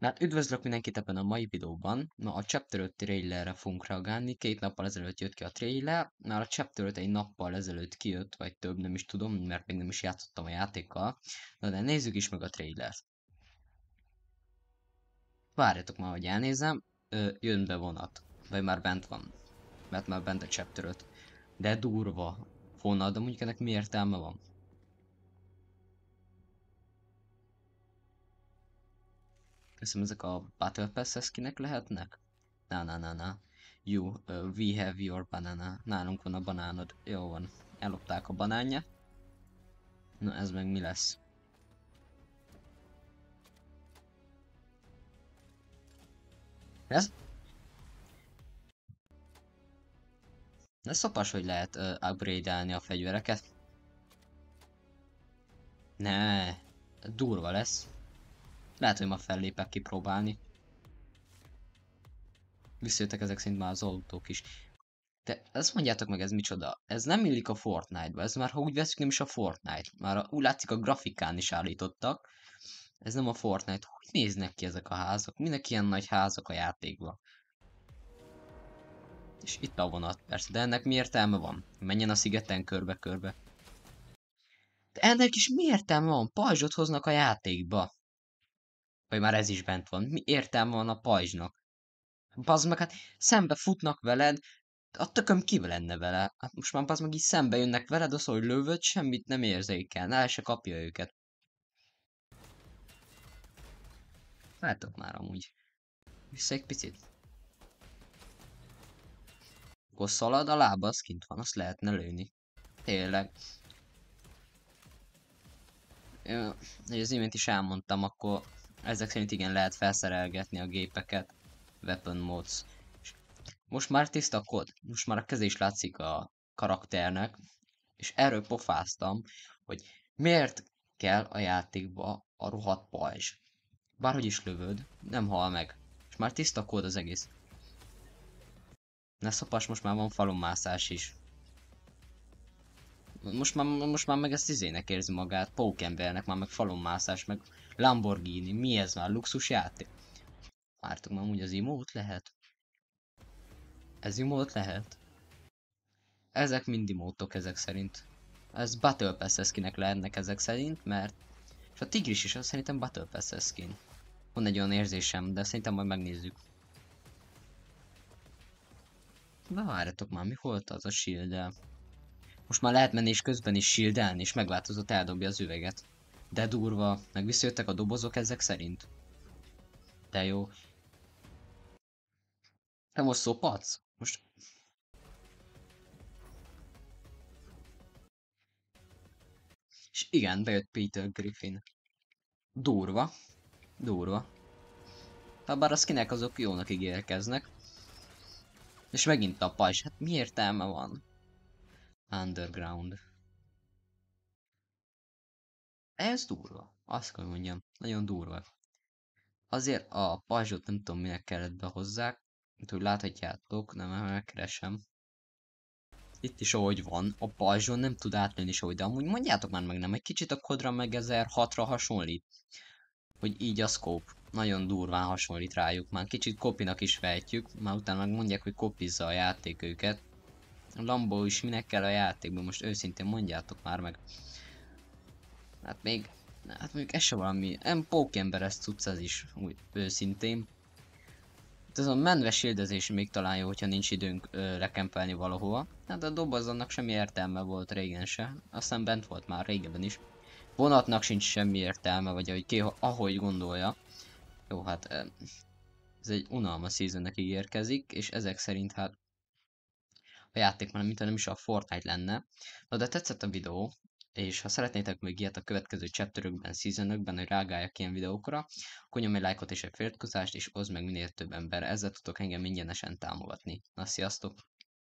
Na hát üdvözlök mindenkit ebben a mai videóban. Ma a Chapter 5 trailerre fogunk reagálni. Két nappal ezelőtt jött ki a trailer, már a Chapter 5 egy nappal ezelőtt kijött, vagy több, nem is tudom, mert még nem is játszottam a játékkal. Na de nézzük is meg a trailert. Várjatok már, hogy elnézem. Ö, jön be vonat. Vagy már bent van. Mert már bent a Chapter 5. De durva vonat, de mondjuk ennek mi értelme van? hiszem ezek a Battle Pass-es kinek lehetnek? Na, na, na, na. You, uh, we have your banana. Nálunk van a banánod. Jó van. Ellopták a banánja. Na ez meg mi lesz? Ez? De szopas, hogy lehet uh, upgrade a fegyvereket. Ne, durva lesz. Lehet, hogy ma fellépek kipróbálni. Visszajöttek ezek szint már az autók is. De ezt mondjátok meg, ez micsoda? Ez nem illik a Fortnite-ba, ez már ha úgy veszük, nem is a Fortnite. Már a, úgy látszik, a grafikán is állítottak. Ez nem a Fortnite. Hogy néznek ki ezek a házak? Minek ilyen nagy házak a játékban? És itt a vonat, persze, de ennek mi értelme van? Menjen a szigeten körbe-körbe. De ennek is mi értelme van? Pajzsot hoznak a játékba. Vagy már ez is bent van. Mi értelme van a pajzsnak? Bazd meg, hát szembe futnak veled, a tököm ki lenne vele. Hát most már bazd meg így szembe jönnek veled, az, hogy lövöd, semmit nem érzékel, el se kapja őket. Látok már amúgy. Vissza egy picit. Akkor szalad, a lába az kint van, azt lehetne lőni. Tényleg. Én, az imént is elmondtam, akkor ezek szerint igen lehet felszerelgetni a gépeket, weapon mods. Most már tiszta kod, most már a keze is látszik a karakternek, és erről pofáztam, hogy miért kell a játékba a rohadt pajzs. Bárhogy is lövöd, nem hal meg. És már tiszta kód az egész. Ne szopas, most már van falommászás is. Most már, most már meg ezt izének érzi magát, pókembernek, már meg falonmászás, meg Lamborghini, mi ez már, luxus játék? Vártok már úgy az imót lehet? Ez imót lehet? Ezek mind imótok ezek szerint. Ez Battle Pass eszkinek lehetnek ezek szerint, mert... És a tigris is, az szerintem Battle Pass skin. Van egy olyan érzésem, de szerintem majd megnézzük. Bevárjatok már, mi volt az a shield -el? Most már lehet menni és közben is shieldelni, és megváltozott eldobja az üveget. De durva, meg visszajöttek a dobozok ezek szerint. De jó. Te most szopadsz? Most... És igen, bejött Peter Griffin. Durva. Durva. Habár a skinek azok jónak ígérkeznek. És megint a pajzs, hát mi értelme van? underground. Ez durva, azt kell mondjam, nagyon durva. Azért a pajzsot nem tudom minek kellett behozzák, mint hogy láthatjátok, nem megkeresem. Itt is ahogy van, a pajzson nem tud átlőni sehogy, de amúgy mondjátok már meg nem, egy kicsit a Kodra meg 1006-ra hasonlít. Hogy így a scope nagyon durván hasonlít rájuk, már kicsit kopinak is vehetjük, már utána meg mondják, hogy kopizza a játék őket. Lambó is minek kell a játékban, most őszintén mondjátok már meg. Hát még, hát mondjuk ez sem valami, nem pókember ez cucc ez is, úgy őszintén. Hát ez a menve sildezés még talán jó, hogyha nincs időnk ö, lekempelni valahova. Hát a doboz annak semmi értelme volt régen se, aztán bent volt már régebben is. Vonatnak sincs semmi értelme, vagy ahogy ki, ahogy gondolja. Jó, hát ez egy unalmas szezonnak ígérkezik, és ezek szerint hát a mert mint nem is a Fortnite lenne. Na de tetszett a videó, és ha szeretnétek még ilyet a következő chapterökben, seasonökben, hogy rágáljak ilyen videókra, akkor nyomj egy lájkot és egy feliratkozást, és oszd meg minél több ember, ezzel tudtok engem ingyenesen támogatni. Na sziasztok!